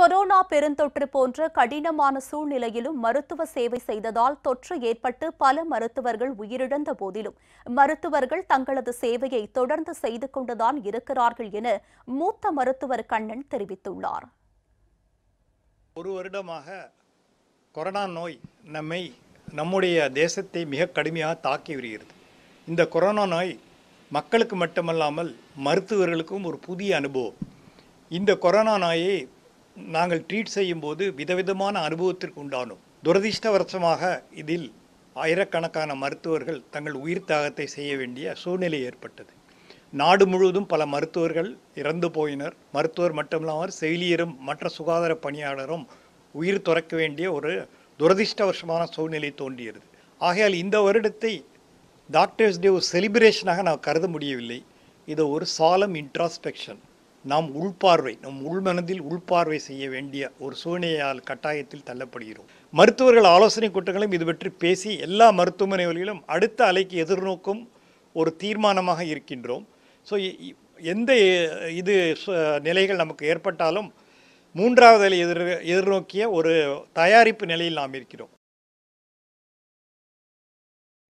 corona பெருந்தொற்று போன்ற கடினமான சூழ்நிலையிலும் மருத்துவ சேவை செய்ததால் தொற்று ஏற்பட்டு பல மருத்துவர்கள் உயிரிழந்த போதிலும் மருத்துவர்கள் தங்களது சேவையை தொடர்ந்து செய்து கொண்டுதான் இருக்கிறார்கள் என மூத்த மருத்துவர் கண்ணன் தெரிவித்துள்ளார் ஒரு வருடமாக கொரோனா நோய் நம்மை நம்முடைய தேசத்தை மிக கடுமையாக தாக்கி வருகிறது இந்த கொரோனா நோய் மக்களுக்கு மட்டுமல்லாமல் மருத்துவர்களுக்கும் ஒரு புதிய அனுபவம் இந்த கொரோனா நோயை நாங்கள் ட்ரீட் செய்யும்போது விதவிதமான அனுபவத்திற்கு உண்டானோம் துரதிருஷ்டவசமாக இதில் ஆயிரக்கணக்கான மருத்துவர்கள் தங்கள் உயிர் தாகத்தை செய்ய வேண்டிய சூழ்நிலை ஏற்பட்டது நாடு முழுவதும் பல மருத்துவர்கள் இறந்து போயினர் மருத்துவர் மட்டுமில்லாமல் செயலியரும் மற்ற சுகாதார பணியாளரும் உயிர் துறக்க வேண்டிய ஒரு துரதிருஷ்டவசமான சூழ்நிலை தோன்றியது ஆகையால் இந்த வருடத்தை டாக்டர்ஸ் டே ஒரு செலிப்ரேஷனாக நான் கருத முடியவில்லை இது ஒரு சாலம் இன்ட்ராஸ்பெக்ஷன் நாம் உள்பார்வை நம் உள்மனதில் உள்பார்வை செய்ய வேண்டிய ஒரு சூழ்நிலையால் கட்டாயத்தில் தள்ளப்படுகிறோம் மருத்துவர்கள் ஆலோசனை கூட்டங்களும் இது பற்றி பேசி எல்லா மருத்துவமனைகளிலும் அடுத்த அலைக்கு எதிர்நோக்கும் ஒரு தீர்மானமாக இருக்கின்றோம் ஸோ எந்த இது நிலைகள் நமக்கு ஏற்பட்டாலும் மூன்றாவது அலை எதிர் எதிர்நோக்கிய ஒரு தயாரிப்பு நிலையில் நாம் இருக்கிறோம்